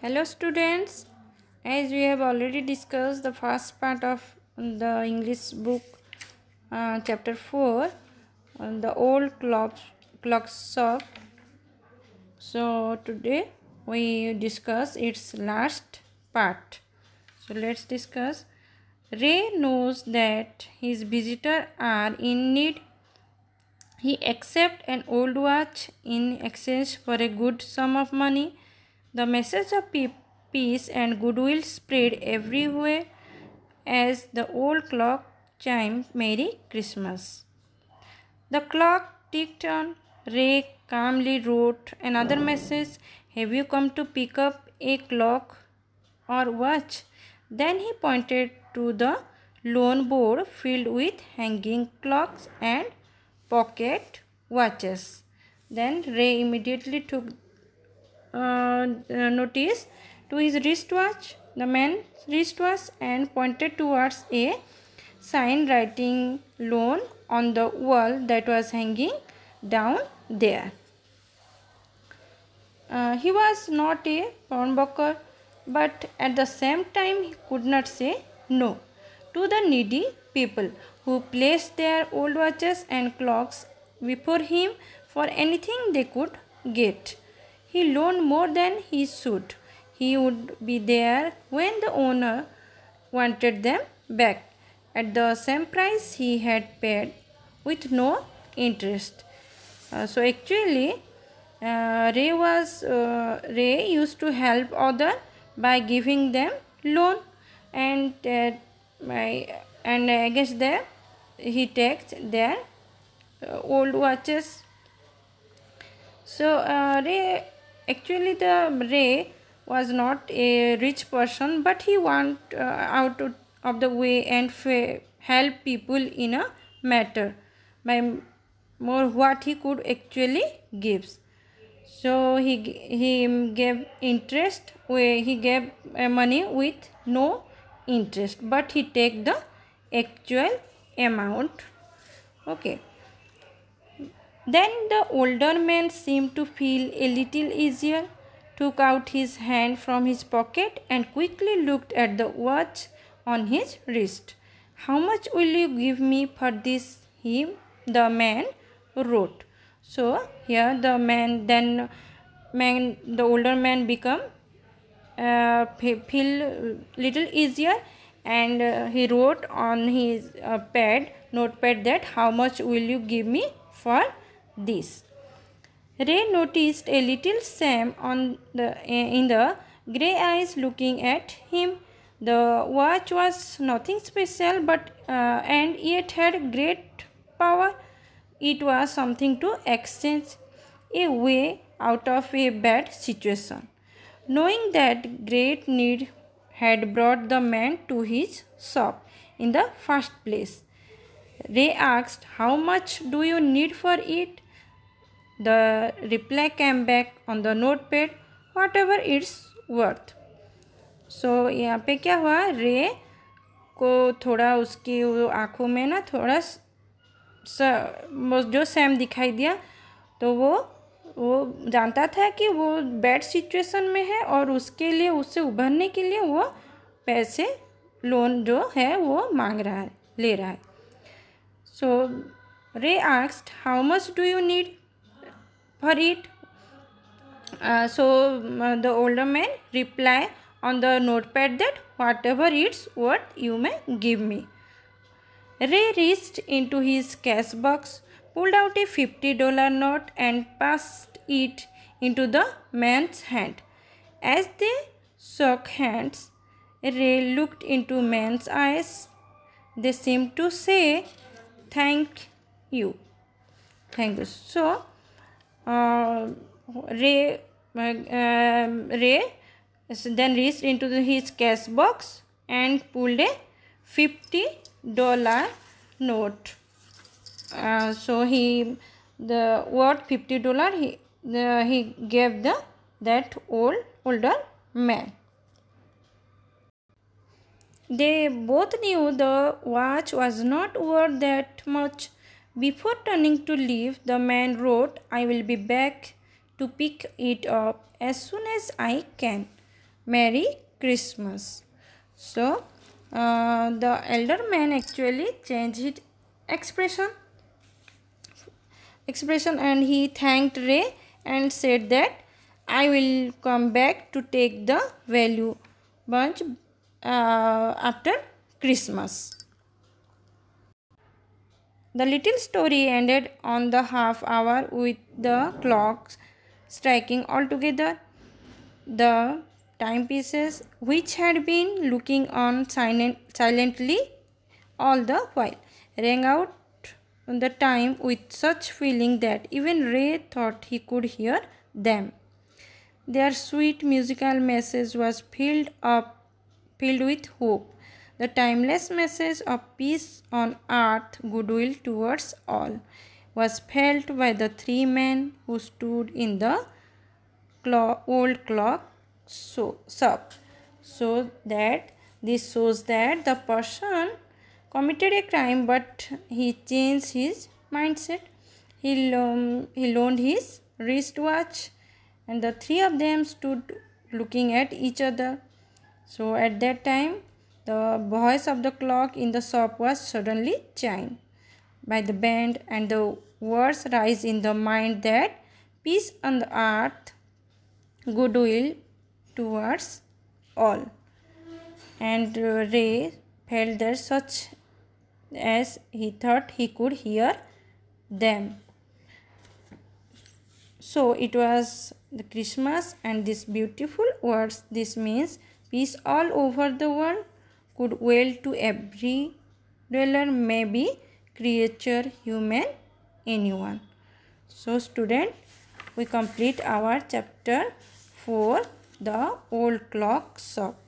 hello students as we have already discussed the first part of the english book uh, chapter 4 on uh, the old clock clock shop so today we discuss its last part so let's discuss ray knows that his visitors are in need he accepts an old watch in exchange for a good sum of money the message of peace and goodwill spread everywhere as the old clock chimed Merry Christmas. The clock ticked on. Ray calmly wrote another message. Have you come to pick up a clock or watch? Then he pointed to the lone board filled with hanging clocks and pocket watches. Then Ray immediately took uh, uh, notice to his wristwatch, the man's wristwatch and pointed towards a sign writing loan on the wall that was hanging down there. Uh, he was not a pawnbroker but at the same time he could not say no to the needy people who placed their old watches and clocks before him for anything they could get. He loaned more than he should. He would be there when the owner wanted them back at the same price he had paid with no interest. Uh, so actually, uh, Ray was uh, Ray used to help other by giving them loan and uh, my and I guess there he takes their uh, old watches. So uh, Ray actually the ray was not a rich person but he went uh, out of the way and help people in a matter by more what he could actually gives so he he gave interest where he gave uh, money with no interest but he take the actual amount okay then the older man seemed to feel a little easier, took out his hand from his pocket and quickly looked at the watch on his wrist. How much will you give me for this? He, the man, wrote. So here the man then man the older man become uh, feel little easier and uh, he wrote on his uh, pad notepad that how much will you give me for this. Ray noticed a little Sam on the, in the grey eyes looking at him. The watch was nothing special but uh, and it had great power. It was something to exchange a way out of a bad situation. Knowing that great need had brought the man to his shop in the first place. Ray asked, How much do you need for it? The reply came back on the notepad, whatever its worth. So so, यहाँ पे क्या हुआ रे को थोड़ा उसकी आँखों में ना थोड़ा स, जो सैम दिखाई दिया तो वो वो जानता था कि वो बैड सिचुएशन में है और उसके लिए उससे उभरने के लिए वो पैसे लोन जो है वो मांग रहा है ले रहा है so Ray asked how much do you need for it? Uh, so mm, uh, the older man reply on the notepad that whatever it's worth you may give me. Ray reached into his cash box, pulled out a $50 note and passed it into the man's hand. As they shook hands, Ray looked into man's eyes. They seemed to say, thank you. Thank you. So, uh, Ray, uh, um, Ray then reached into the, his cash box and pulled a $50 note. Uh, so he the what fifty dollar he the, he gave the that old older man. They both knew the watch was not worth that much, before turning to leave, the man wrote, I will be back to pick it up as soon as I can. Merry Christmas. So, uh, the elder man actually changed his expression expression and he thanked Ray and said that I will come back to take the value bunch uh, after Christmas. The little story ended on the half hour with the clocks striking altogether. The timepieces, which had been looking on silent, silently all the while, rang out the time with such feeling that even Ray thought he could hear them. Their sweet musical message was filled up, filled with hope the timeless message of peace on earth, goodwill towards all, was felt by the three men who stood in the old clock so, shop. So that this shows that the person committed a crime but he changed his mindset. He, um, he loaned his wristwatch and the three of them stood looking at each other. So at that time the voice of the clock in the shop was suddenly chimed by the band and the words rise in the mind that peace on the earth, goodwill towards all. And Ray felt that such as he thought he could hear them. So it was the Christmas and these beautiful words. This means peace all over the world. Could well to every dweller may be creature human anyone so student we complete our chapter 4 the old clock shop